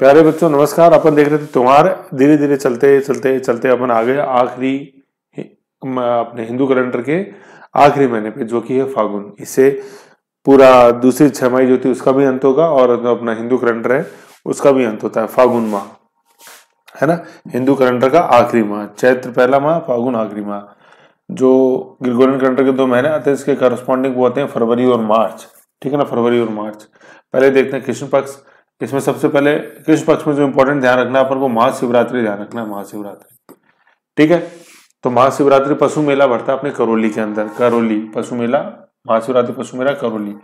प्यारे बच्चों नमस्कार अपन देख रहे थे त्योहार धीरे धीरे चलते चलते चलते अपन आ गए आखिरी अपने हिंदू कैलेंडर के आखिरी महीने पे जो कि है फागुन इसे पूरा दूसरी छह मई जो थी उसका भी अंत होगा और जो अपना हिंदू कैलेंडर है उसका भी अंत होता है फागुन माह है ना हिंदू कैलेंडर का आखिरी माह चैत्र पहला माह फागुन आखिरी माह जो ग्रिगोरियन कैलेंडर के दो महीने आते हैं इसके करस्पॉन्डिंग वो आते हैं फरवरी और मार्च ठीक है ना फरवरी और मार्च पहले देखते हैं कृष्ण पक्ष इसमें सबसे पहले कृष्ण पक्ष में जो इम्पोर्टेंट ध्यान रखना अपन को महाशिवरात्रि ध्यान रखना है महाशिवरात्रि ठीक है तो महाशिवरात्रि पशु मेला भरता है अपने करोली के अंदर करोली पशु मेला महाशिवरात्रि पशु मेला करोली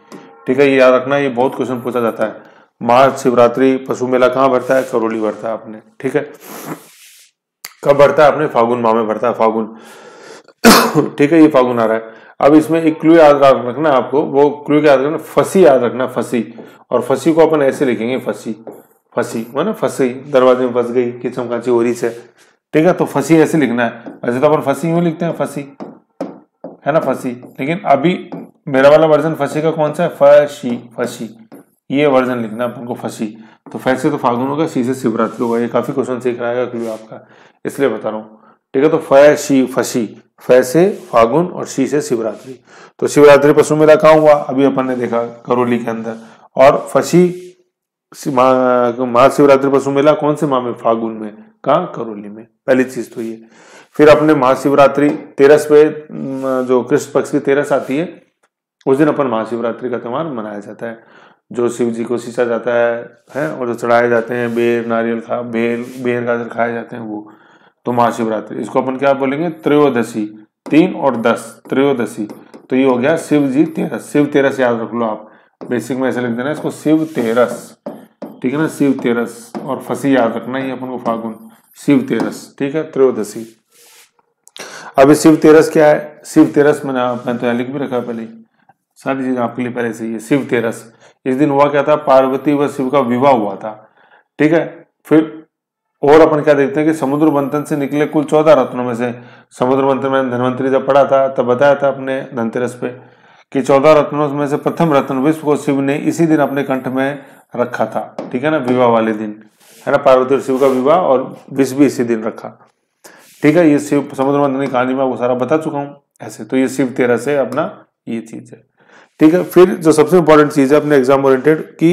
ठीक है ये याद रखना ये बहुत क्वेश्चन पूछा जाता है महाशिवरात्रि पशु मेला कहाँ भरता है करोली भरता है अपने ठीक है कब भरता है अपने फागुन माह में भरता है फागुन ठीक है ये फागुन आ रहा है अब इसमें एक क्लू याद रखना आपको वो क्लू याद रखना फसी याद रखना फसी और फसी को अपन ऐसे लिखेंगे फसी फंसी वो ना गई दरवाजे में फंस गई किचम कांची ओरी से ठीक है तो फसी ऐसे लिखना है वैसे तो अपन फसी यूं लिखते हैं फसी है ना फसी लेकिन अभी मेरा वाला वर्जन फसी का कौन सा है फसी फसी ये वर्जन लिखना है अपन को तो फैसे तो फागुन होगा सी से शिवरात्रि होगा ये काफी क्वेश्चन सीख रहा है क्लू आपका इसलिए बता रहा हूँ ठीक है तो फसी फसी फै से फागुन और शी से शिवरात्रि तो शिवरात्रि पशु मेला कहा हुआ अभी अपन ने देखा करौली के अंदर और फसी महाशिवरात्रि पशु मेला कौन से माह में फागुन में कहा करौली में पहली चीज तो ये फिर अपने महाशिवरात्रि तेरस पे जो कृष्ण पक्ष की तेरस आती है उस दिन अपन महाशिवरात्रि का त्यौहार मनाया जाता है जो शिव जी को सींचा जाता है, है और जो चढ़ाए जाते हैं बेर नारियल खा बेर बेर गाजर खाए जाते हैं वो तो महाशिवरात्रि इसको अपन क्या बोलेंगे त्रयोदशी तीन और दस त्रयोदशी तो ये हो गया शिव जी तेरस शिव तेरस याद रख लो आप बेसिक में ऐसे लिख देना इसको शिव तेरस ठीक है ना शिव तेरस और फसी याद रखना ही अपन को फागुन शिव तेरस ठीक है त्रयोदशी अब शिव तेरस क्या है शिव तेरस मैंने मैं तो लिख भी रखा पहले सारी चीज आपके लिए पहले से ही शिव तेरस इस दिन हुआ क्या था पार्वती व शिव का विवाह हुआ था ठीक है फिर और अपन क्या देखते हैं कि समुद्र मंथन से निकले कुल चौदह रत्नों में से समुद्र मंथन में धनवंतरी जब पढ़ा था तब बताया था अपने धनतेरस पे कि चौदह रत्नों में से प्रथम रत्न विश्व को शिव ने इसी दिन अपने कंठ में रखा था ठीक है ना विवाह वाले दिन है ना पार्वती और शिव का विवाह और विश्व भी इसी दिन रखा ठीक है ये शिव समुद्र मंथन की कहानी में वो सारा बता चुका हूँ ऐसे तो ये शिव तेरह से अपना ये चीज है ठीक है फिर जो सबसे इंपॉर्टेंट चीज है अपने एग्जाम ओरिएंटेड की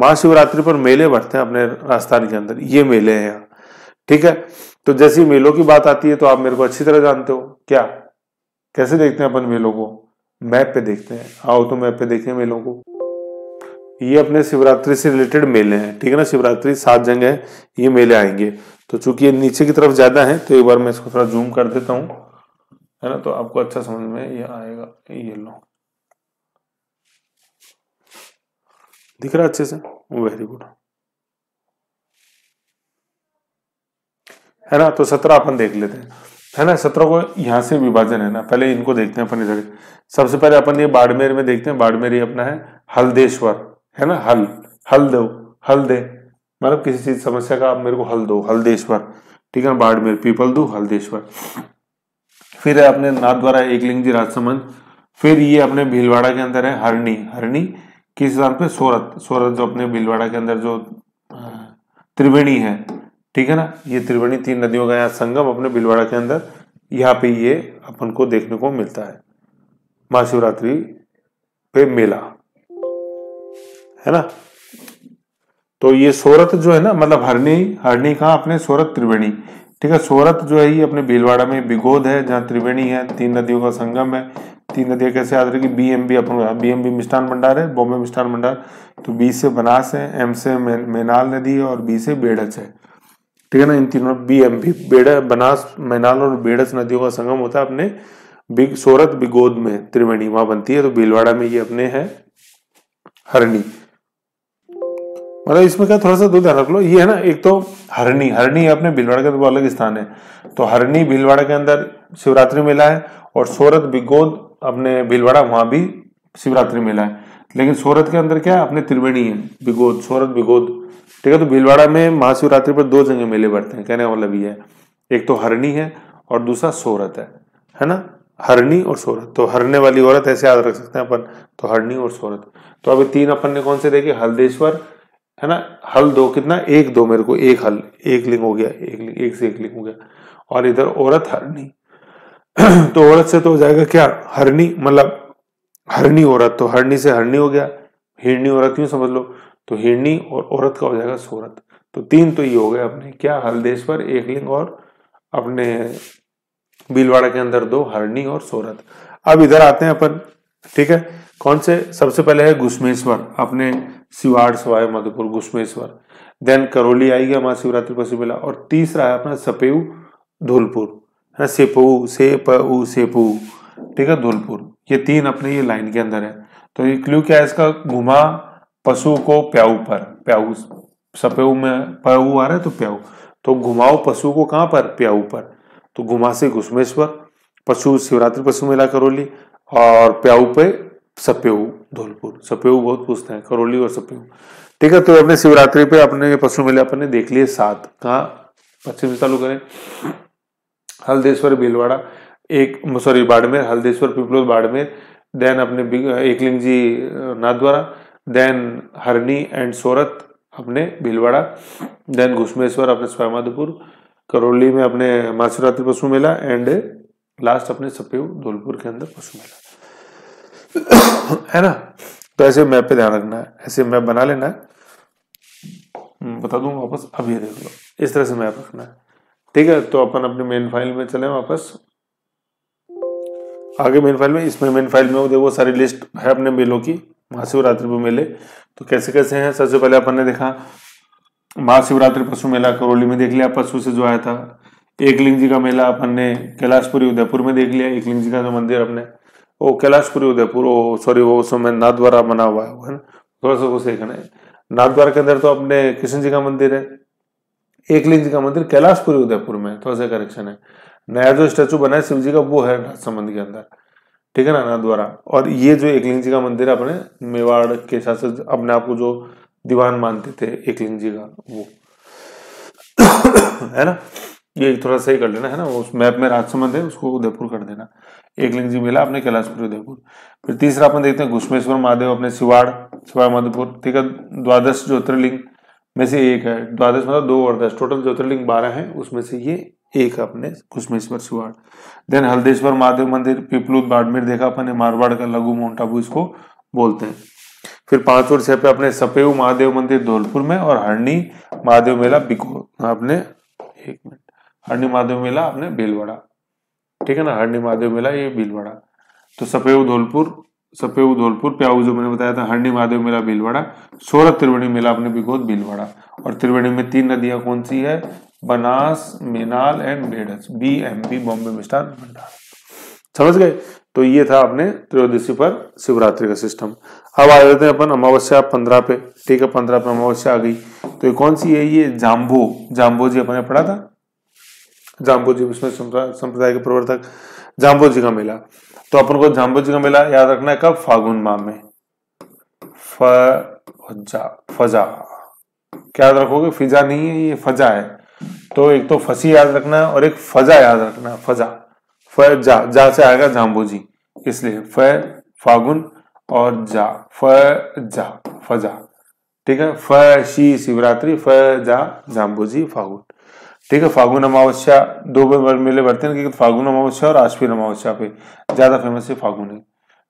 महाशिवरात्रि पर मेले बढ़ते हैं अपने राजस्थान के अंदर ये मेले हैं यहाँ ठीक है तो जैसी मेलों की बात आती है तो आप मेरे को अच्छी तरह जानते हो क्या कैसे देखते हैं अपन मेलों को मैप पे देखते हैं आओ तो मैप पे देखें मेलों को ये अपने शिवरात्रि से रिलेटेड मेले हैं ठीक है ना शिवरात्रि सात जंग है ये मेले आएंगे तो चूंकि ये नीचे की तरफ ज्यादा है तो एक बार मैं इसको थोड़ा जूम कर देता हूँ है ना तो आपको अच्छा समझ में ये आएगा ये लो दिख रहा अच्छे से वेरी गुड है ना तो सत्रह अपन देख लेते हैं है ना सत्रह को यहां से विभाजन है ना पहले इनको देखते हैं अपन इधर सबसे पहले अपन ये बाड़मेर में देखते हैं बाड़मेर ही अपना है हल्देश्वर है ना हल हल दो हल दे मतलब किसी चीज समस्या का आप मेरे को हल दो हल्देश्वर ठीक है ना बाड़मेर पीपल दो हल्देश्वर फिर है अपने नाथ द्वारा एक लिंग जी राजसमंद फिर ये अपने भीलवाड़ा के अंदर है हरणी हरणी किस स्थान पे सोरत सोरत जो अपने बिलवाड़ा के अंदर जो त्रिवेणी है ठीक है ना ये त्रिवेणी तीन नदियों का यहाँ संगम अपने बिलवाड़ा के अंदर यहाँ पे ये अपन को देखने को मिलता है महाशिवरात्रि पे मेला है ना तो ये सोरत जो है ना मतलब हरणी हरणी कहा अपने सोरत त्रिवेणी ठीक है सोरत जो है ये अपने भीलवाड़ा में बिगोद है जहाँ त्रिवेणी है तीन नदियों का संगम है तीन नदियाँ कैसे याद रखी बी एम बी अपन B M B Mishthan Bhandar है बॉम्बे मिष्ठान भंडार तो बी से बनास है एम से मैनाल नदी है और बी से बेड़च है ठीक है ना इन तीनों B M B Bedach Banas Menal और बेड़स नदियों का संगम होता है अपने बिग सोरत बिगोद में त्रिवेणी वहां बनती है तो भीलवाड़ा में ये अपने है हरणी मतलब इसमें क्या थोड़ा सा दो ध्यान रख लो ये है ना एक तो हरणी हरणी अपने भीलवाड़ा का तो अलग स्थान है तो हरणी भीलवाड़ा के अंदर शिवरात्रि मेला है और सोरत बिगोद अपने भीलवाड़ा वहां भी शिवरात्रि मेला है लेकिन सूरत के अंदर क्या है अपने त्रिवेणी है बिगोद सूरत बिगोद ठीक है तो भीलवाड़ा में महाशिवरात्रि पर दो जगह मेले बढ़ते हैं कहने वाला भी मतलब है एक तो हरणी है और दूसरा सोरत है है ना हरणी और सोरत तो हरने वाली औरत ऐसे याद रख सकते हैं अपन तो हरणी और सोरत तो अभी तीन अपन ने कौन से देखे हल्देश्वर है ना हल दो कितना एक दो मेरे को एक हल एक लिंग हो गया एक लिंग एक से एक लिंग हो गया और इधर औरत हरणी तो औरत से तो हो जाएगा क्या हरनी मतलब हरनी औरत तो हरनी से हरनी हो गया हिरणी औरत यूं समझ लो तो हिरणी और औरत का हो जाएगा सूरत तो तीन तो ये हो गए अपने क्या हलदेश्वर एकलिंग और अपने भीलवाड़ा के अंदर दो हरणी और सोरत अब इधर आते हैं अपन ठीक है कौन से सबसे पहले है घुस्मेश्वर अपने सिवाड़ सवाए मधुपुर घुस्मेश्वर देन करौली आएगी महाशिवरात्रि पशु मेला और तीसरा है अपना सपेऊ धौलपुर रसिपू से पऊ से पू ठीक है धौलपुर ये तीन अपने ये लाइन के अंदर है तो ये क्लू क्या है इसका घुमा पशु को प्याऊ पर प्याऊ सपेऊ में पऊ आ रहा है तो प्याऊ तो घुमाओ पशु को कहाँ पर प्याऊ पर तो घुमा से घुसमेश्वर पशु शिवरात्रि पशु मेला करोली और प्याऊ पे सपेऊ धौलपुर सपेऊ बहुत पूछते हैं करोली और सपेऊ ठीक है तो अपने शिवरात्रि पे अपने पशु मेले अपने देख लिए सात कहाँ पश्चिम चालू करें हल्देश्वर भीलवाड़ा एक सॉरी बाड़मेर हल्देश्वर पिपलोद बाड़मेर देन अपने एकलिंग जी नाथद्वारा देन हरनी एंड सोरत अपने भीलवाड़ा देन घुसमेश्वर अपने स्वामाधपुर करौली में अपने महाशिवरात्रि पशु मेला एंड लास्ट अपने सपेव धौलपुर के अंदर पशु मेला है ना तो ऐसे मैप पे ध्यान रखना है ऐसे मैप बना लेना है हम्म, बता दूंगा वापस अभी देख लो इस तरह से मैप रखना है ठीक है तो अपन अपने मेन फाइल में चले वापस आगे मेन फाइल में इसमें मेन फाइल में देखो सारी लिस्ट है अपने मेलों की महाशिवरात्रि पर मेले तो कैसे कैसे हैं सबसे पहले अपन ने देखा महाशिवरात्रि पशु मेला करौली में देख लिया पशु से जो आया था एकलिंग जी का मेला अपन ने कैलाशपुरी उदयपुर में देख लिया एकलिंग जी का जो मंदिर अपने वो कैलाशपुरी उदयपुर वो सॉरी वो उसमें नाथ द्वारा बना हुआ है थोड़ा सा वो देखना है नाथ द्वारा के अंदर तो अपने कृष्ण जी का मंदिर है एकलिंग जी का मंदिर कैलाशपुरी उदयपुर में थोड़ा सा करेक्शन है नया जो स्टेचू बना है शिव जी का वो है राजसमंद के अंदर ठीक है ना ना द्वारा और ये जो एकलिंग जी का मंदिर है अपने मेवाड़ के साथ अपने आप को जो दीवान मानते थे एकलिंग जी का वो है ना ये थोड़ा सही कर लेना है ना उस मैप में राजसमंद है उसको उदयपुर कर देना एक लिंग जी मिला अपने कैलाशपुर उदयपुर फिर तीसरा अपन देखते हैं घुष्मेश्वर महादेव अपने शिवाड़ शिवाय मधुपुर ठीक है द्वादश ज्योतिर्लिंग में से एक है द्वादश मतलब दो और दस टोटल ज्योतिर्लिंग बारह है उसमें से ये एक अपने कुसमेश्वर सुवाड देन हल्देश्वर महादेव मंदिर पिपलूद बाड़मेर देखा अपने मारवाड़ का लघु आबू इसको बोलते हैं फिर पांच और छह पे अपने सपेऊ महादेव मंदिर धौलपुर में और हरणी महादेव मेला बिको आपने एक मिनट हरणी महादेव मेला आपने भीलवाड़ा ठीक है ना हरणी महादेव मेला ये भीलवाड़ा तो सपेऊ धौलपुर सपे धौलपुर प्याऊ जो मैंने बताया था हरणी महादेव मेला भीलवाड़ा सोरठ त्रिवेणी मेला अपने बिगोद भीलवाड़ा और त्रिवेणी में तीन नदियां कौन सी है Banas Menal and Bedach B M B Bombay Mishthan Bhandar समझ गए तो ये था अपने त्रयोदशी पर शिवरात्रि का सिस्टम अब आ जाते हैं अपन अमावस्या पंद्रह पे ठीक है पंद्रह पे अमावस्या आ गई तो ये कौन सी है ये जाम्बो जाम्बो जी अपने पढ़ा था जाम्बो जी विष्णु संप्रदाय के प्रवर्तक जाम्बो जी का मेला तो अपन को जाम्बुज का मेला याद रखना है कब फागुन माह में फजा फजा क्या याद रखोगे फिजा नहीं है ये फजा है तो एक तो फसी याद रखना है और एक फजा याद रखना है फजा जा, से आएगा जाम्बूजी इसलिए फ फागुन और जा फजा फजा ठीक है फ शी शिवरात्रि फ जा जाम्बूजी फागुन ठीक है फागुन अमावस्या दो बार मेले बढ़ते हैं क्योंकि फागुन अमावस्या और आश्विन अमावस्या पे ज़्यादा फेमस है फागुन है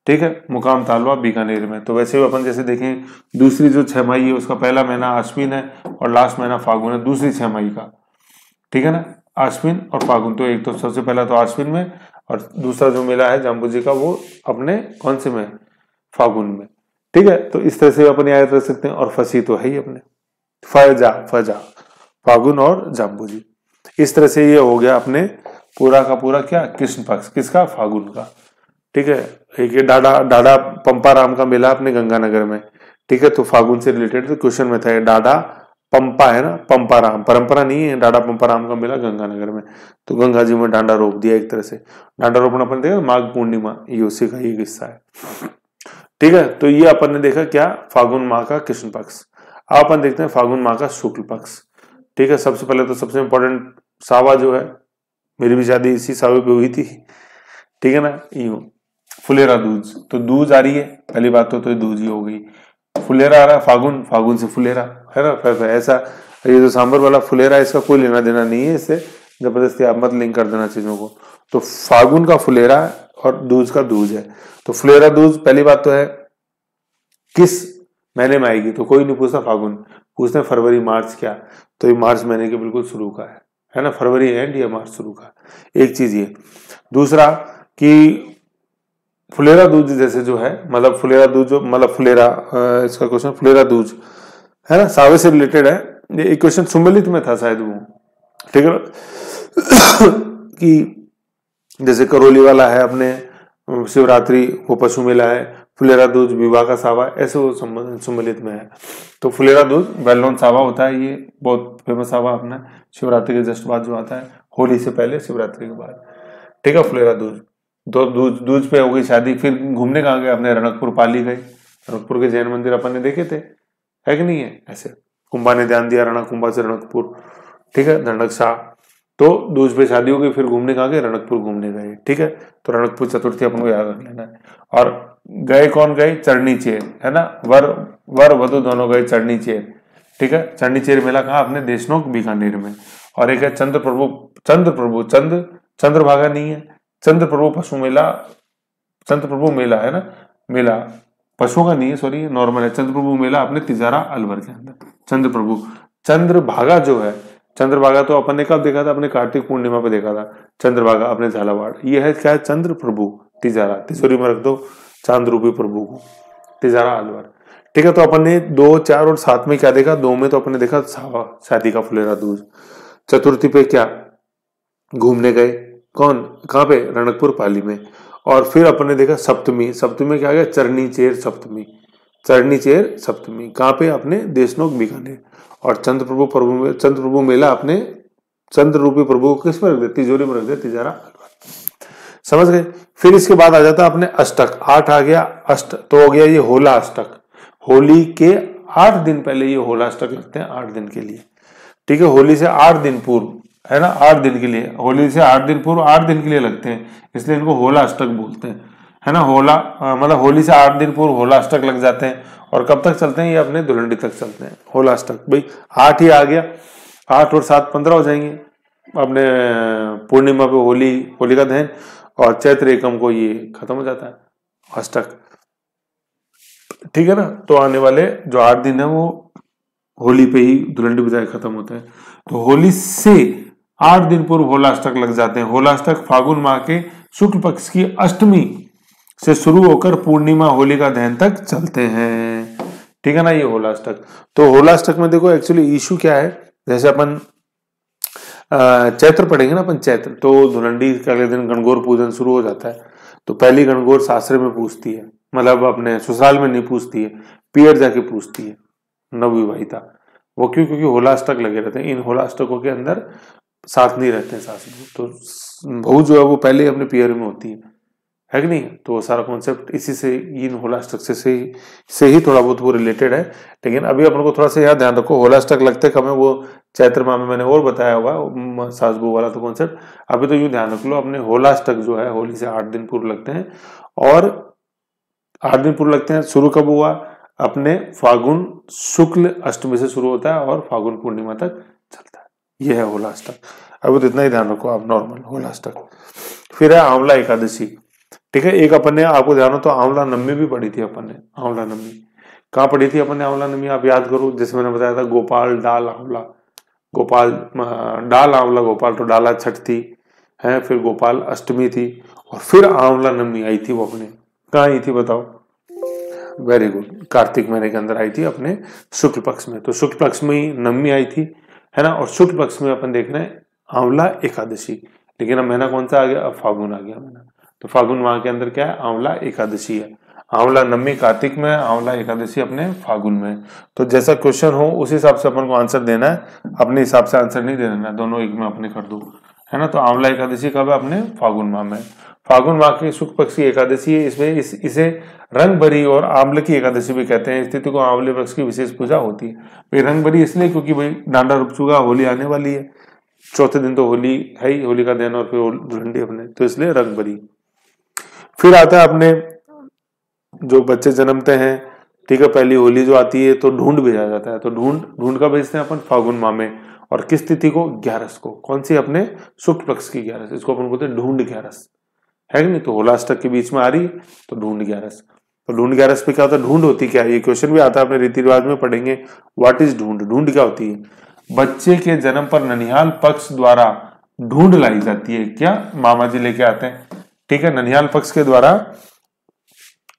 ठीक है मुकाम तालवा बीकानेर में तो वैसे अपन जैसे देखें दूसरी जो मई है उसका पहला महीना आश्विन है और लास्ट महीना फागुन है दूसरी मई का ठीक है ना आश्विन और फागुन तो एक तो सबसे पहला तो आश्विन में और दूसरा जो मेला है जाम्बू का वो अपने कौन से में फागुन में ठीक है तो इस तरह से अपन याद रख सकते हैं और फसी तो है ही अपने फजा फजा फागुन और जाम्बू जी इस तरह से ये हो गया अपने पूरा का पूरा क्या कृष्ण पक्ष किसका फागुन का ठीक है एक ये डाडा डाडा पंपा राम का मेला अपने गंगानगर में ठीक है तो फागुन से रिलेटेड तो क्वेश्चन में था डाडा पंपा है ना पंपा राम परंपरा नहीं है डाडा पंपा राम का मेला गंगानगर में तो गंगा जी में डांडा रोप दिया एक तरह से डांडा रोपना अपन देखा माघ पूर्णिमा ये उसी का एक किस्सा है ठीक है तो ये अपन ने देखा क्या फागुन माह का कृष्ण पक्ष अब अपन देखते हैं फागुन माह का शुक्ल पक्ष ठीक है सबसे पहले तो सबसे इंपॉर्टेंट सावा जो है मेरी भी शादी इसी सावे पे हुई थी ठीक है ना यूं फुलेरा दूज तो दूज आ रही है पहली बात तो, तो दूज ही हो गई फुलेरा आ रहा फागुन फागुन से फुलेरा है ना फिर ऐसा ये जो सांबर वाला फुलेरा इसका कोई लेना देना नहीं है इससे जबरदस्ती आप मत लिंक कर देना चीजों को तो फागुन का फुलेरा और दूज का दूज है तो फुलेरा दूज पहली बात तो है किस महीने में आएगी तो कोई नहीं पूछता फागुन पूछते फरवरी मार्च क्या तो ये मार्च महीने के बिल्कुल शुरू का है है ना फरवरी एंड या मार्च शुरू का एक चीज ये दूसरा कि फुलेरा दूज जैसे जो है मतलब फुलेरा दूज मतलब फुलेरा इसका क्वेश्चन फुलेरा दूज है ना सावे से रिलेटेड है ये एक क्वेश्चन सुमलित में था शायद वो ठीक है कि जैसे करोली वाला है अपने शिवरात्रि वो पशु मेला है फुलेरा दूज विवाह का सावा ऐसे वो सम्मिलित में है तो फुलेरा दूज वेल नोन सावा होता है ये बहुत फेमस सावा अपना शिवरात्रि के जस्ट बाद जो आता है होली से पहले शिवरात्रि के बाद ठीक है फुलेरा दूज तो दूज दूज पे हो गई शादी फिर घूमने कहाँ गए अपने रणकपुर पाली गए रणकपुर के जैन मंदिर अपन ने देखे थे है कि नहीं है ऐसे कुंभा ने ध्यान दिया रणक कुंभा से रणकपुर ठीक है धनक शाह तो दूज पे शादी हो गई फिर घूमने कहाँ गए रणकपुर घूमने गए ठीक है तो रणकपुर चतुर्थी अपन को याद रख लेना है और गए कौन गए चरणी चेर है ना वर वर वधु दोनों गए चरणी चेर ठीक है चरणी चेर मेला कहा अपने देशनोक बीकानेर में और एक है चंद्र प्रभु चंद्र प्रभु चंद्र भागा नहीं है चंद्र प्रभु पशु मेला चंद्र प्रभु मेला है ना मेला पशुओं का नहीं है सॉरी नॉर्मल है चंद्र प्रभु मेला अपने तिजारा अलवर के अंदर चंद्र प्रभु चंद्र भागा जो है चंद्र भागा तो अपन ने कब देखा था अपने कार्तिक पूर्णिमा पे देखा था चंद्र भागा अपने झालावाड़ यह है क्या है चंद्र प्रभु तिजारा तिजोरी में रख दो चांद रूपी प्रभु को तिजारा अलवर ठीक है तो अपन ने दो चार और सात में क्या देखा दो में तो अपने देखा सावा शादी का फुलेरा दूज चतुर्थी पे क्या घूमने गए कौन कहाँ पे रणकपुर पाली में और फिर अपने देखा सप्तमी सप्तमी क्या गया चरणी चेर सप्तमी चरणी चेर सप्तमी कहाँ पे अपने देशनोक बीकानेर और चंद्र प्रभु प्रभु चंद्र प्रभु मेला अपने चंद्र रूपी प्रभु को किस पर रख दिया तिजोरी में रख दिया तिजारा समझ गए फिर इसके बाद आ जाता है अपने अष्टक आठ आ गया अष्ट तो हो गया ये होला अष्टक होली के आठ दिन पहले ये होला अष्टक लगते हैं आठ दिन के लिए ठीक है होली से आठ दिन पूर्व है ना आठ दिन के लिए होली से आठ दिन पूर्व आठ दिन के लिए लगते हैं इसलिए इनको होला अष्टक बोलते हैं है ना होला मतलब होली से आठ दिन पूर्व होला अष्टक लग जाते हैं और कब तक चलते हैं ये अपने धुलंडी तक चलते हैं होला अष्टक भाई आठ ही आ गया आठ और सात पंद्रह हो जाएंगे अपने पूर्णिमा पे होली होली का दहन और चैत्र एकम को ये खत्म हो जाता है अष्टक ठीक है ना तो आने वाले जो आठ दिन है वो होली पे ही धुलंडी बजाय खत्म होते हैं तो होली से आठ दिन पूर्व होलाष्टक लग जाते हैं होलाष्टक फागुन माह के शुक्ल पक्ष की अष्टमी से शुरू होकर पूर्णिमा होली का दहन तक चलते हैं ठीक है ना ये होलाष्टक तो होलाष्टक में देखो एक्चुअली इशू क्या है जैसे अपन चैत्र पढ़ेंगे ना अपन चैत्र तो धुलंडी के अगले दिन गणगौर पूजन शुरू हो जाता है तो पहली गणगौर सासरे में पूछती है मतलब अपने ससुराल में नहीं पूछती है पियर जाके पूछती है नवविवाहिता वो क्यों क्योंकि होलाष्टक लगे रहते हैं इन होलाष्टकों के अंदर साथ नहीं रहते हैं सास बहू तो बहू जो है वो पहले अपने पियर में होती है है कि नहीं तो वो सारा कॉन्सेप्ट इसी से इन होलास्टक से से ही, से ही थोड़ा बहुत वो रिलेटेड है लेकिन अभी अपन को थोड़ा सा यहाँ ध्यान रखो होलास्टक लगते कम है वो चैत्र माह में मैंने और बताया हुआ सासबू वाला तो कॉन्सेप्ट अभी तो यूं ध्यान रख लो अपने होलास्ट तक जो है होली से आठ दिन पूर्व लगते हैं और आठ दिन पूर्व लगते हैं शुरू कब हुआ अपने फागुन शुक्ल अष्टमी से शुरू होता है और फागुन पूर्णिमा तक चलता है यह है होलास तक अभी तो इतना ही ध्यान रखो आप नॉर्मल होलास तक फिर है आंवला एकादशी ठीक है एक अपन ने आपको ध्यान हो तो आंवला नमी भी पड़ी थी अपन ने आंवला नमी कहाँ पड़ी थी अपन ने आंवला नमी आप याद करो जैसे मैंने बताया था गोपाल डाल आंवला गोपाल डाल आंवला गोपाल तो डाला छठ थी है फिर गोपाल अष्टमी थी और फिर आंवला नवमी आई थी वो अपने कहाँ आई थी बताओ वेरी गुड कार्तिक महीने के अंदर आई थी अपने शुक्ल पक्ष में तो शुक्ल पक्ष में ही नवमी आई थी है ना और शुक्ल पक्ष में अपन देख रहे हैं आंवला एकादशी लेकिन अब महीना कौन सा आ गया अब फागुन आ गया महीना तो फागुन माह के अंदर क्या है आंवला एकादशी है आंवला नमी कार्तिक में आंवला एकादशी अपने फागुन में तो जैसा क्वेश्चन हो उस हिसाब से अपन को आंसर देना है अपने हिसाब से आंसर नहीं देना है दोनों एक में अपने कर दो है ना तो आंवला एकादशी कब है अपने फागुन माह में फागुन माह की सुख पक्ष की एकादशी है इसमें इस इसे रंग भरी और आंवल की एकादशी भी कहते हैं स्थिति को आंवले वृक्ष की विशेष पूजा होती है भाई तो रंग भरी इसलिए क्योंकि भाई डांडा रुक चुका होली आने वाली है चौथे दिन तो होली है ही होली का दिन और फिर दुल्हन अपने तो इसलिए रंग भरी फिर आता है अपने जो बच्चे जन्मते हैं ठीक है पहली होली जो आती है तो ढूंढ भेजा जाता है तो ढूंढ ढूंढ का भेजते हैं अपन फागुन माह में और किस तिथि को ग्यारस को कौन सी अपने शुक्ल पक्ष की ग्यारस इसको अपन बोलते हैं ढूंढ ग्यारस है नहीं तो होलाष्टक के बीच में आ रही तो ढूंढ ग्यारस तो ढूंढ ग्यारस पे क्या होता है ढूंढ होती क्या ये क्वेश्चन भी आता है अपने रीति रिवाज में पढ़ेंगे व्हाट इज ढूंढ ढूंढ क्या होती है बच्चे के जन्म पर ननिहाल पक्ष द्वारा ढूंढ लाई जाती है क्या मामा जी लेके आते हैं ठीक है ननिहाल पक्ष के द्वारा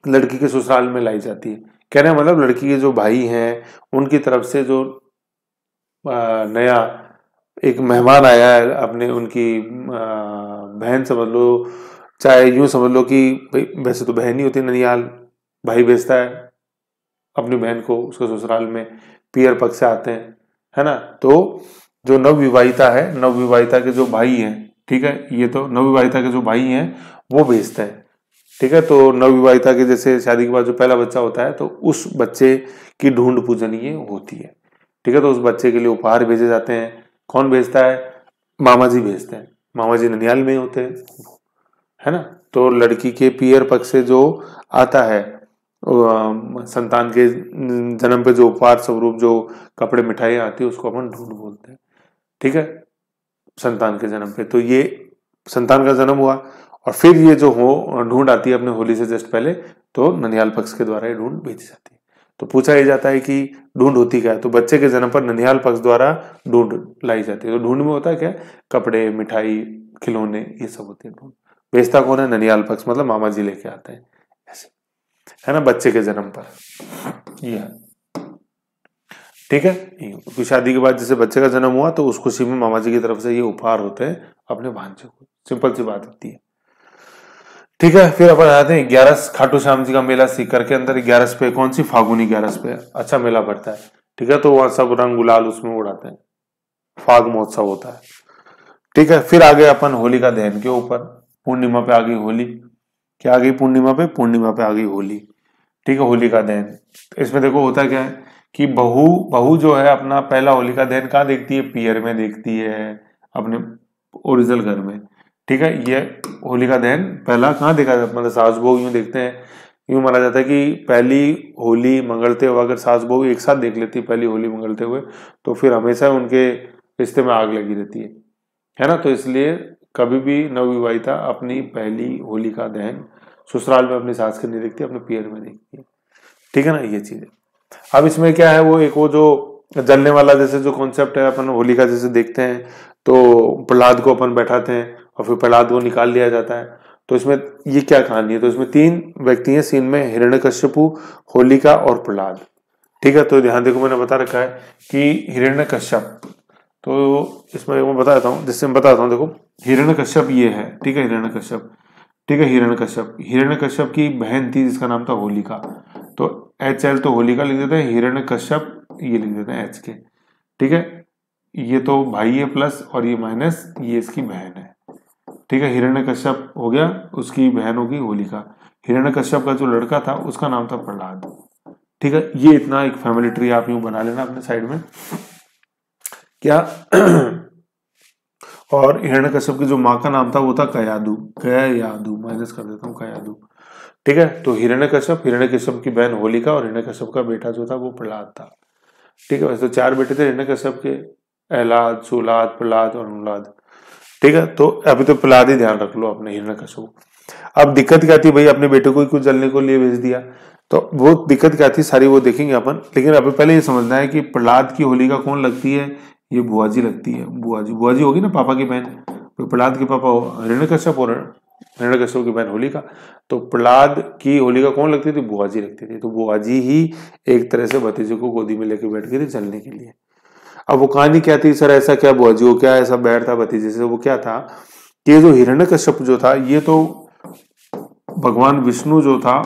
लड़की के ससुराल में लाई जाती है कहने मतलब लड़की के जो भाई हैं उनकी तरफ से जो नया एक मेहमान आया है अपने उनकी बहन समझ लो चाहे यूं समझ लो कि वैसे तो बहन ही होती ननियाल भाई भेजता है अपनी बहन को उसके ससुराल में पियर पक्ष से आते हैं है ना तो जो नवविवाहिता है नवविवाहिता के जो भाई हैं ठीक है ये तो नवविवाहिता के जो भाई हैं वो भेजते है ठीक है तो नवविवाहिता के जैसे शादी के बाद जो पहला बच्चा होता है तो उस बच्चे की ढूंढ पूजनीय होती है ठीक है तो उस बच्चे के लिए उपहार भेजे जाते हैं कौन भेजता है मामा जी भेजते हैं मामा जी ननियाल में होते हैं है ना तो लड़की के पियर पक्ष से जो आता है संतान के जन्म पे जो उपहार स्वरूप जो कपड़े मिठाइयाँ आती है उसको अपन ढूंढ बोलते हैं ठीक है संतान के जन्म पे तो ये संतान का जन्म हुआ और फिर ये जो हो ढूंढ आती है अपने होली से जस्ट पहले तो ननिहाल पक्ष के द्वारा ये ढूंढ भेजी जाती है तो पूछा ये जाता है कि ढूंढ होती क्या है तो बच्चे के जन्म पर ननिहाल पक्ष द्वारा ढूंढ लाई जाती है तो ढूंढ में होता है क्या कपड़े मिठाई खिलौने ये सब होते हैं ढूंढ भेजता कौन है ननिहाल पक्ष मतलब मामा जी लेके आते हैं ऐसे है ना बच्चे के जन्म पर यह ठीक है क्योंकि शादी के बाद जैसे बच्चे का जन्म हुआ तो उस खुशी में मामा जी की तरफ से ये उपहार होते हैं अपने भांजे को सिंपल सी बात होती है ठीक है फिर अपन आते हैं ग्यारस खाटू श्याम जी का मेला सीकर के अंदर ग्यारस पे कौन सी फागुनी ग्यारस पे अच्छा मेला पड़ता है ठीक है तो वहां सब रंग गुलाल उसमें उड़ाते हैं फाग महोत्सव होता है ठीक है फिर आगे अपन होली का दहन के ऊपर पूर्णिमा पे आ गई होली क्या आ गई पूर्णिमा पे पूर्णिमा पे आ गई होली ठीक है होली का दहन इसमें देखो होता क्या है कि बहू बहू जो है अपना पहला होली का दहन कहाँ देखती है पियर में देखती है अपने ओरिजिनल घर में ठीक है ये होली का दहन पहला कहाँ देखा जाता मतलब सास भोग यूँ देखते हैं यूँ माना जाता है कि पहली होली मंगलते हुए अगर सास बहू एक साथ देख लेती पहली होली मंगलते हुए तो फिर हमेशा उनके रिश्ते में आग लगी रहती है है ना तो इसलिए कभी भी नवविवाहिता अपनी पहली होली का दहन ससुराल में अपनी सास के नहीं देखती अपने पियर में देखती है ठीक है ना ये चीज़ है अब इसमें क्या है वो एक वो जो जलने वाला जैसे जो कॉन्सेप्ट है अपन होली का जैसे देखते हैं तो प्रहलाद को अपन बैठाते हैं और फिर प्रहलाद को निकाल लिया जाता है तो इसमें ये क्या कहानी है तो इसमें तीन व्यक्ति हैं सीन में हिरण्य कश्यपु होलिका और प्रहलाद ठीक है तो ध्यान देखो मैंने बता रखा है कि हिरण्य कश्यप तो इसमें मैं देता हूँ जिससे मैं बताता हूँ देखो कश्यप ये है ठीक है हिरण्य कश्यप ठीक है कश्यप हिरण्य कश्यप की बहन थी जिसका नाम था होलिका तो एच एल तो होलिका लिख देते हैं हिरण्य कश्यप ये लिख देते हैं एच के ठीक है ये तो भाई है प्लस और ये माइनस ये इसकी बहन है ठीक है कश्यप हो गया उसकी बहन होगी होलिका कश्यप का जो लड़का था उसका नाम था प्रहलाद ठीक है ये इतना एक फैमिली ट्री आप यूं बना लेना अपने साइड में क्या और हिरण्य कश्यप की जो माँ का नाम था वो था कयादू कयादू माइनस कर देता हूँ कयादू ठीक है तो हिरण्य कश्यप हिरण्य कश्यप की बहन होलिका और हिरण्य कश्यप का बेटा जो था वो प्रहलाद था ठीक है वैसे तो चार बेटे थे हिरण्य कश्यप के अहलाद सुलाद प्रहलाद और अनुलाद ठीक है तो अभी तो फिलहाल ही ध्यान रख लो अपने हिरण कशुप अब दिक्कत क्या थी भाई अपने बेटे को ही कुछ जलने को लिए भेज दिया तो वो दिक्कत क्या थी सारी वो देखेंगे अपन लेकिन अभी पहले ये समझना है कि प्रहलाद की होलिका कौन लगती है ये बुआ जी लगती है बुआ जी बुआ जी होगी ना पापा की बहन तो प्रहलाद के पापा हिरण कश्यप और हिरण कश्यप की बहन होलिका तो प्रहलाद की होलिका कौन लगती थी बुआ जी लगती थी तो बुआ जी ही एक तरह से भतीजे को गोदी में लेके बैठ गई थी चलने के लिए अब वो कहानी क्या थी सर ऐसा क्या बुआ जी वो क्या ऐसा बैर था भतीजे से वो क्या था ये जो हिरण्य कश्यप जो था ये तो भगवान विष्णु जो था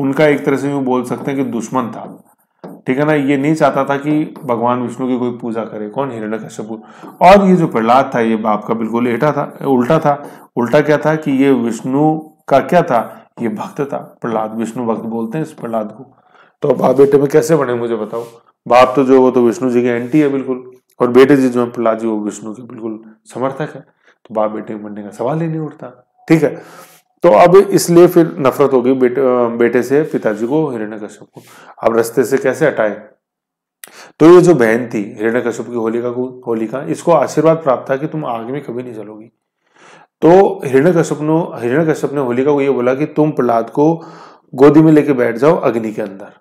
उनका एक तरह से यूं बोल सकते हैं कि दुश्मन था ठीक है ना ये नहीं चाहता था कि भगवान विष्णु की कोई पूजा करे कौन हिरण्य कश्यप और ये जो प्रहलाद था ये बाप का बिल्कुल एटा था उल्टा था उल्टा क्या था कि ये विष्णु का क्या था ये भक्त था प्रहलाद विष्णु भक्त बोलते हैं इस प्रहलाद को तो बाप बेटे में कैसे बने मुझे बताओ बाप तो जो वो तो विष्णु जी के एंटी है बिल्कुल और बेटे जी जो है प्रहलाद जी वो विष्णु के बिल्कुल समर्थक है तो बाप बेटे के बनने का सवाल ही नहीं उठता ठीक है तो अब इसलिए फिर नफरत होगी बेटे बेटे से पिताजी को हिरण्य कश्यप को अब रस्ते से कैसे हटाए तो ये जो बहन थी हिरण्य कश्यप की होलिका को होलिका इसको आशीर्वाद प्राप्त था कि तुम आग में कभी नहीं चलोगी तो हिरण्य कश्यप ने हिरण्य कश्यप ने होलिका को ये बोला कि तुम प्रहलाद को गोदी में लेके बैठ जाओ अग्नि के अंदर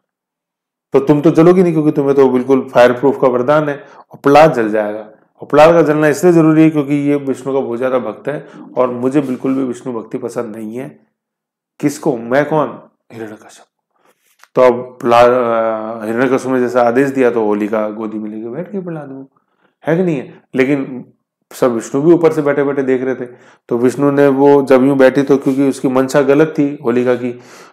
तो तुम तो जलोगी नहीं क्योंकि तुम्हें तो बिल्कुल फायर प्रूफ का वरदान है और प्रहलाद जल जाएगा और प्रहलाद का जलना इसलिए जरूरी है क्योंकि ये विष्णु का बहुत ज्यादा भक्त है और मुझे बिल्कुल भी विष्णु भक्ति पसंद नहीं है किसको मैं कौन हिरण कश्यप तो अब प्रहलाद हिरण कश्यप ने जैसा आदेश दिया तो होली का गोदी में लेके बैठ गए प्रहलाद वो है कि नहीं है लेकिन सब विष्णु भी ऊपर से बैठे बैठे देख रहे थे तो विष्णु ने वो जब यूं बैठी तो क्योंकि उसकी मंशा गलत थी होलिका की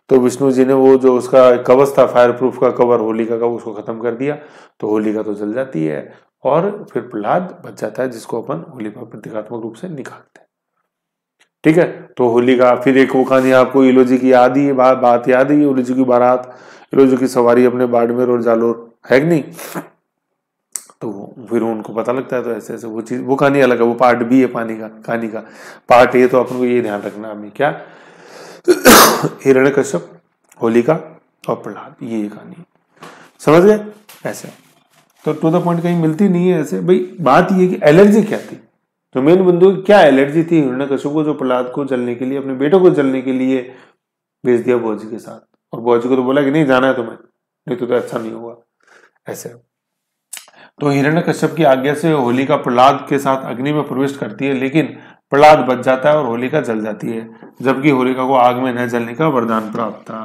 तो विष्णु जी ने वो जो उसका कवच था फायर प्रूफ का कवर होलिका का उसको खत्म कर दिया तो होलिका तो जल जाती है और फिर प्रहलाद बच जाता है जिसको अपन होली पर प्रतीकात्मक रूप से निकालते हैं ठीक है तो होली का फिर एक वो कहानी आपको इलोजी की याद ही बात याद ही इलोजी की बारात इलोजी की सवारी अपने बाड़मेर और जालोर है कि नहीं तो फिर उनको पता लगता है तो ऐसे ऐसे वो चीज़ वो कहानी अलग है वो पार्ट बी है पानी का कहानी का पार्ट ए तो अपन को ये ध्यान रखना हमें क्या हिरण्य कश्यप होलिका और प्रहलाद ये कहानी समझ गए ऐसे तो टू द पॉइंट कहीं मिलती नहीं है ऐसे भाई बात ये कि एलर्जी क्या थी तो मेन बंधु क्या एलर्जी थी हिरण्य कश्यप को जो प्रहलाद को जलने के लिए अपने बेटों को जलने के लिए भेज दिया बौजी के साथ और बौजी को तो बोला कि नहीं जाना है तुम्हें नहीं तो, तो अच्छा नहीं होगा ऐसे तो हिरण्य कश्यप की आज्ञा से होलिका प्रहलाद के साथ अग्नि में प्रविष्ट करती है लेकिन प्रहलाद बच जाता है और होलिका जल जाती है जबकि होलिका को आग में न जलने का वरदान प्राप्त था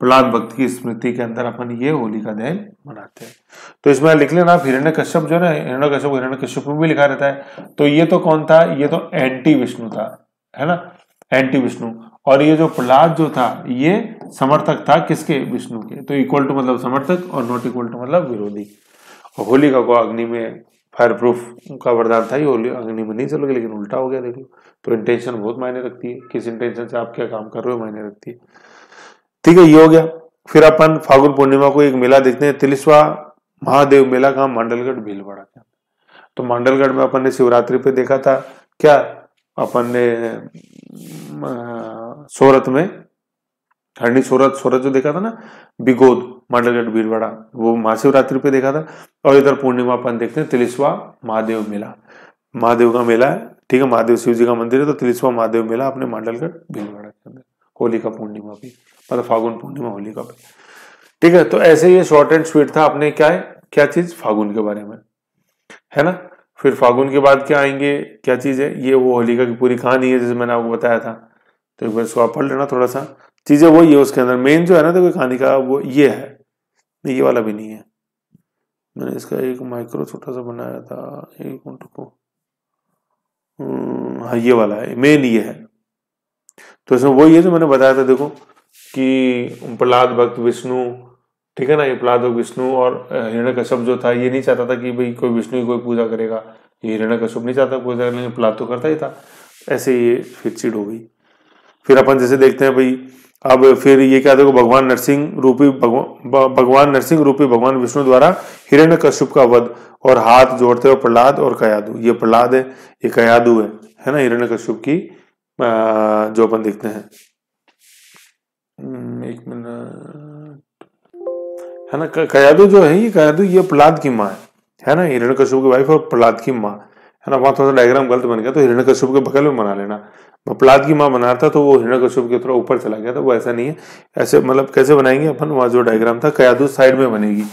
प्रहलाद भक्त की स्मृति के अंदर अपन ये होलिका दहन मनाते हैं तो इसमें लिख लेना आप हिरण्य कश्यप जो है हिरण्य कश्यप हिरण्य कश्यप में भी लिखा रहता है तो ये तो कौन था ये तो एंटी विष्णु था है ना एंटी विष्णु और ये जो प्रहलाद जो था ये समर्थक था किसके विष्णु के तो इक्वल टू मतलब समर्थक और नॉट इक्वल टू मतलब विरोधी का को अग्नि में फायर प्रूफ का वरदान था ये होली अग्नि में नहीं चलोगे लेकिन उल्टा हो गया देख लो तो इंटेंशन बहुत मायने रखती है किस इंटेंशन से आप क्या काम कर रहे हो मायने रखती है ठीक है ये हो गया फिर अपन फागुन पूर्णिमा को एक मेला देखते हैं तिलिस्वा महादेव मेला कहा मांडलगढ़ भीलवाड़ा के तो मांडलगढ़ में अपन ने शिवरात्रि पे देखा था क्या अपन ने सूरत में हरणी सोरत सूरत जो देखा था ना बिगोद मंडलगढ़ भीलवाड़ा वो महाशिवरात्रि पे देखा था और इधर पूर्णिमा अपन देखते हैं तिलिस्वा महादेव मेला महादेव का मेला है ठीक है महादेव शिव जी का मंदिर है तो तिलिस्वा महादेव मेला अपने मंडलगढ़ भीलवाड़ा के अंदर होली का पूर्णिमा भी मतलब फागुन पूर्णिमा होली का ठीक है तो ऐसे ये शॉर्ट एंड स्वीट था अपने क्या है क्या चीज फागुन के बारे में है ना फिर फागुन के बाद क्या आएंगे क्या चीज है ये वो होलिका की पूरी कहानी है जैसे मैंने आपको बताया था तो एक बार इसको पढ़ लेना थोड़ा सा चीजें वही है उसके अंदर मेन जो है ना तो कहानी का वो ये है नहीं ये वाला भी नहीं है मैंने इसका एक माइक्रो छोटा सा बनाया था एक मिनट को हम्म, हाँ ये वाला है मेन ये है तो इसमें वही है जो मैंने बताया था देखो कि प्रहलाद भक्त विष्णु ठीक है ना ये प्रहलाद विष्णु और हिरण्य कश्यप जो था ये नहीं चाहता था कि भाई कोई विष्णु की कोई पूजा करेगा ये हिरण्य कश्यप नहीं चाहता पूजा करने प्रहलाद तो करता ही था ऐसे ये फिर चिड़ हो गई फिर अपन जैसे देखते हैं भाई अब फिर ये क्या देखो भगवान नरसिंह रूपी भगवान नरसिंह रूपी भगवान विष्णु द्वारा हिरण्य कश्यप का वध और हाथ जोड़ते हुए प्रहलाद और कयादु ये प्रहलाद है ये कयादु है है ना हिरण्य कश्यप की जो अपन देखते हैं हम्म, एक मिनट है ना कयादु जो है ये कयादु ये प्रहलाद की माँ है है ना हिरण्य कश्यप की वाइफ और प्रहलाद की माँ है ना वहां थोड़ा सा डायग्राम गलत बन गया तो हिरण्य कश्यप के बगल में बना लेना प्रहलाद की माँ बना रहा था तो वो कश्यप के थोड़ा ऊपर चला गया था वो ऐसा नहीं है ऐसे मतलब कैसे बनाएंगे अपन वहाँ जो डायग्राम था कयादू साइड में बनेगी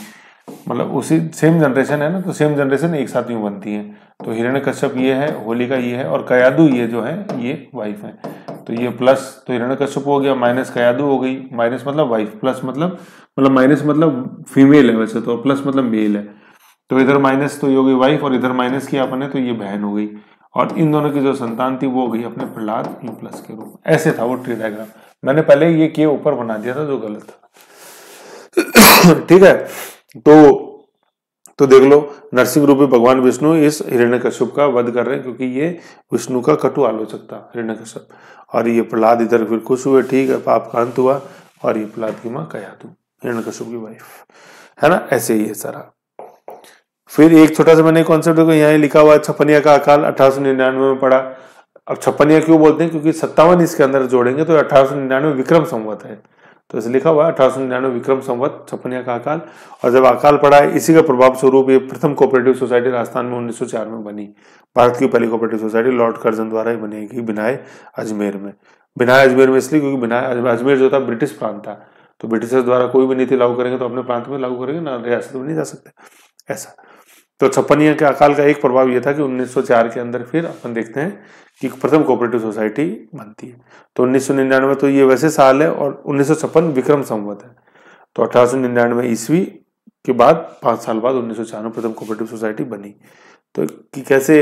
मतलब उसी सेम जनरेशन है ना तो सेम जनरेशन एक साथ यूँ बनती है तो हिरण्य कश्यप ये है होलिका ये है और कयादू ये जो है ये वाइफ है तो ये प्लस तो हिरण्य कश्यप हो गया माइनस कयादू हो गई माइनस मतलब वाइफ प्लस मतलब मतलब माइनस मतलब फीमेल है वैसे तो प्लस मतलब मेल है तो इधर माइनस तो ये हो गई वाइफ और इधर माइनस किया अपन ने तो ये बहन हो गई और इन दोनों की जो संतान थी वो गई अपने प्रहलाद यू प्लस के रूप ऐसे था वो ट्री डायग्राम मैंने पहले ये के ऊपर बना दिया था जो गलत था ठीक है तो तो देख लो नरसिंह रूप में भगवान विष्णु इस कश्यप का वध कर रहे हैं क्योंकि ये विष्णु का कटु आलोचक था कश्यप और ये प्रहलाद इधर फिर खुश हुए ठीक है पाप का अंत हुआ और ये प्रहलाद की माँ कया तू कश्यप की वाइफ है ना ऐसे ही है सारा फिर एक छोटा सा मैंने कॉन्सेप्ट को यहाँ लिखा हुआ है छप्पनिया का अकाल अठारह में पड़ा अब छप्पनिया क्यों बोलते हैं क्योंकि सत्तावन इसके अंदर जोड़ेंगे तो अठारह विक्रम संवत है तो इसे लिखा हुआ है अठारह विक्रम संवत छप्पनिया का अकाल और जब अकाल पड़ा है इसी का प्रभाव स्वरूप ये प्रथम कोऑपरेटिव सोसाइटी राजस्थान में 1904 में बनी भारत की पहली कोऑपरेटिव सोसाइटी लॉर्ड कर्जन द्वारा ही बनेगी बिनाए अजमेर में बिनाए अजमेर में इसलिए क्योंकि बिनाए अजमेर जो था ब्रिटिश प्रांत था तो ब्रिटिशर्स द्वारा कोई भी नीति लागू करेंगे तो अपने प्रांत में लागू करेंगे ना रियासत में नहीं जा सकते ऐसा तो छप्पनिया के अकाल का एक प्रभाव यह था कि 1904 के अंदर फिर अपन देखते हैं कि प्रथम कोऑपरेटिव सोसाइटी बनती है तो उन्नीस तो ये वैसे साल है और उन्नीस विक्रम संवत है तो अठारह सौ ईस्वी के बाद पांच साल बाद उन्नीस में प्रथम कोऑपरेटिव सोसाइटी बनी तो कि कैसे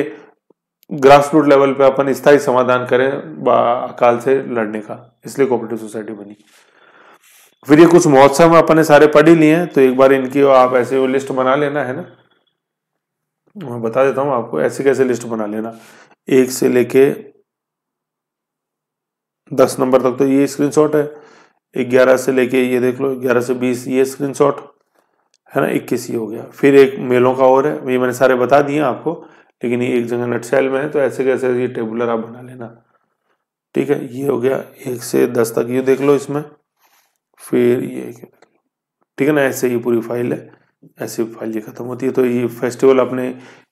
ग्रास रूट लेवल पे अपन स्थायी समाधान करें अकाल से लड़ने का इसलिए कोऑपरेटिव सोसाइटी बनी फिर ये कुछ महोत्सव में अपने सारे पढ़ ही लिए हैं तो एक बार इनकी आप ऐसे वो लिस्ट बना लेना है ना मैं बता देता हूँ आपको ऐसे कैसे लिस्ट बना लेना एक से लेके दस नंबर तक तो ये स्क्रीनशॉट है ग्यारह से लेके ये देख लो ग्यारह से बीस ये स्क्रीनशॉट है ना इक्कीस ही हो गया फिर एक मेलों का और है ये मैंने सारे बता दिए आपको लेकिन ये एक जगह नटसेल में है तो ऐसे कैसे ये टेबुलर आप बना लेना ठीक है ये हो गया एक से दस तक ये देख लो इसमें फिर ये ठीक है ना ऐसे ही पूरी फाइल है ऐसी फाइल ये खत्म होती है तो ये फेस्टिवल अपने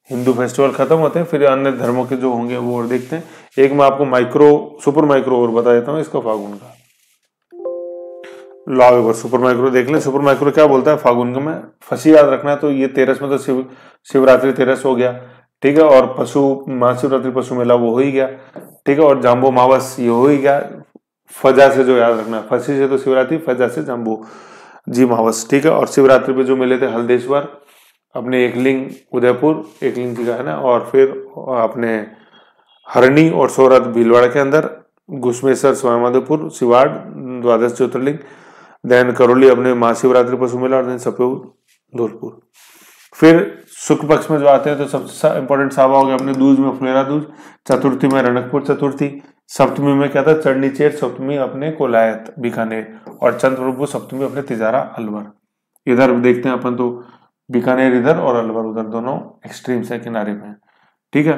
हिंदू फेस्टिवल खत्म होते हैं फिर अन्य धर्मों के जो होंगे वो और देखते हैं एक मैं आपको माइक्रो सुपर माइक्रो और बता देता हूँ इसका फागुन का लाओ एक सुपर माइक्रो देख लें सुपर माइक्रो क्या बोलता है फागुन का मैं फंसी याद रखना है तो ये तेरस में तो शिव शिवरात्रि तेरस हो गया ठीक है और पशु महाशिवरात्रि पशु मेला वो हो ही गया ठीक है और जाम्बो मावस ये हो ही गया फजा से जो याद रखना है फसी से तो शिवरात्रि फजा से जाम्बो जी महावस ठीक है और शिवरात्रि पे जो मिले थे हल्देश्वर अपने एकलिंग उदयपुर एकलिंग जी का है ना और फिर अपने हरणी और सोरत भीलवाड़ा के अंदर घुसमेश्वर स्वयंमाधोपुर शिवाड द्वादश ज्योतिर्लिंग देन करौली अपने महाशिवरात्रि पशु मेला और देन सपे धोलपुर फिर शुक्ल पक्ष में जो आते हैं तो सबसे इंपॉर्टेंट सावा हो गया अपने दूज में फुलेरा दूज चतुर्थी में रणकपुर चतुर्थी सप्तमी में क्या था चढ़नी चेर सप्तमी अपने कोलायत बीकानेर और चंद्र प्रभु सप्तमी अपने तिजारा अलवर इधर देखते हैं अपन तो बीकानेर इधर और अलवर उधर दोनों एक्सट्रीम से किनारे में ठीक है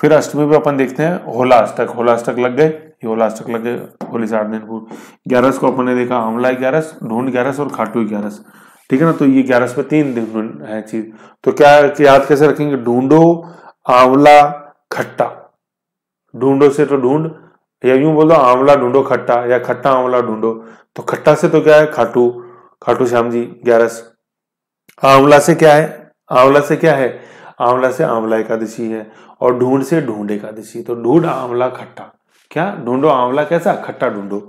फिर अष्टमी में अपन देखते हैं होला अष्टक लग गए होला अष्टक लग गए होली साठ दिन ग्यारस को अपन ने देखा आंवला ग्यारस ढूंढ ग्यारस और खाटू ग्यारस ठीक है ना तो ये ग्यारस में तीन दिन है चीज तो क्या याद कैसे रखेंगे ढूंढो आंवला खट्टा ढूंढो से तो ढूंढ या यूं बोलो आंवला ढूंढो खट्टा या खट्टा आंवला ढूंढो तो खट्टा से तो क्या है खाटू खाटू श्याम जी ग्यारस आंवला से क्या है आंवला से क्या है आंवला से आंवला एकादशी है और ढूंढ से ढूंढ एकादशी तो ढूंढ आंवला खट्टा क्या ढूंढो आंवला कैसा खट्टा ढूंढो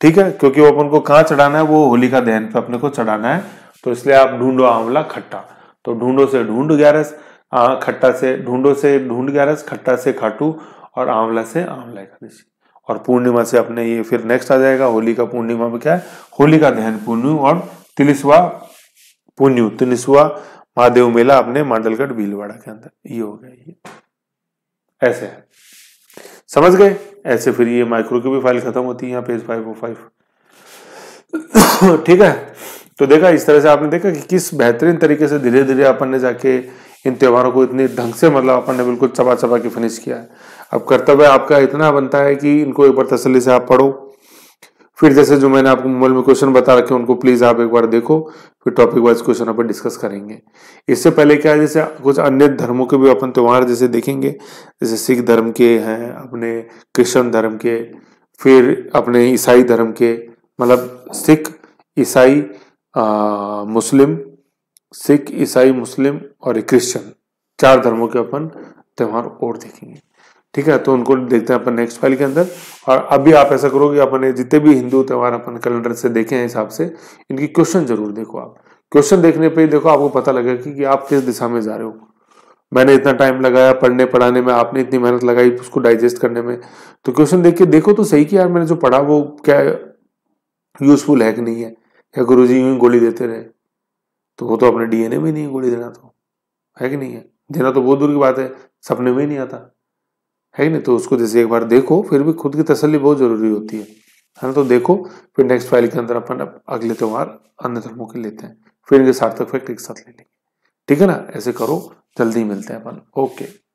ठीक है क्योंकि वो अपन को कहाँ चढ़ाना है वो होलिका दहन पे अपने को चढ़ाना है तो इसलिए आप ढूंढो आंवला खट्टा तो ढूंढो से ढूंढ ग्यारस खट्टा से ढूंढो से ढूंढ ग्यारस खट्टा से खाटू और आंवला से आंवला एकादशी और पूर्णिमा से अपने ये फिर नेक्स्ट आ जाएगा होली का पूर्णिमा में क्या है होली का दहन पुण्यु और तिलिसवा पुण्यु तिलिसवा महादेव मेला अपने मांडलगढ़ भीलवाड़ा के अंदर ये हो गया ये ऐसे है समझ गए ऐसे फिर ये माइक्रो की भी फाइल खत्म होती है यहाँ पेज फाइव ओ फाइव ठीक है तो देखा इस तरह से आपने देखा कि किस बेहतरीन तरीके से धीरे धीरे अपन ने जाके इन त्योहारों को इतने ढंग से मतलब अपन ने बिल्कुल चबा चबा के फिनिश किया है अब कर्तव्य आपका इतना बनता है कि इनको एक बार तसली से आप पढ़ो फिर जैसे जो मैंने आपको मोबाइल में क्वेश्चन बता रखे उनको प्लीज आप एक बार देखो फिर टॉपिक वाइज क्वेश्चन अपन डिस्कस करेंगे इससे पहले क्या है जैसे कुछ अन्य धर्मों के भी अपन त्यौहार जैसे देखेंगे जैसे सिख धर्म के हैं अपने क्रिश्चन धर्म के फिर अपने ईसाई धर्म के मतलब सिख ईसाई मुस्लिम सिख ईसाई मुस्लिम और क्रिश्चियन चार धर्मों के अपन त्यौहार और देखेंगे ठीक है तो उनको देखते हैं अपन नेक्स्ट फाइल के अंदर और अभी आप ऐसा करोगे अपन जितने भी हिंदू त्यौहार अपन कैलेंडर से देखे हैं हिसाब से इनकी क्वेश्चन जरूर देखो आप क्वेश्चन देखने पे ही देखो आपको पता लगेगा कि, कि आप किस दिशा में जा रहे हो मैंने इतना टाइम लगाया पढ़ने पढ़ाने में आपने इतनी मेहनत लगाई उसको डाइजेस्ट करने में तो क्वेश्चन देख के देखो तो सही कि यार मैंने जो पढ़ा वो क्या यूजफुल है कि नहीं है या गुरु जी यूं गोली देते रहे तो वो तो अपने डीएनए में नहीं है गोली देना तो है कि नहीं है देना तो बहुत दूर की बात है सपने में ही नहीं आता है कि नहीं तो उसको जैसे एक बार देखो फिर भी खुद की तसली बहुत ज़रूरी होती है है ना तो देखो फिर नेक्स्ट फाइल के अंदर अपन अगले त्यौहार अन्य धर्मों के लेते हैं फिर इनके सार्थक फैक्ट एक साथ ले लेंगे ठीक है ना ऐसे करो जल्दी मिलते हैं अपन ओके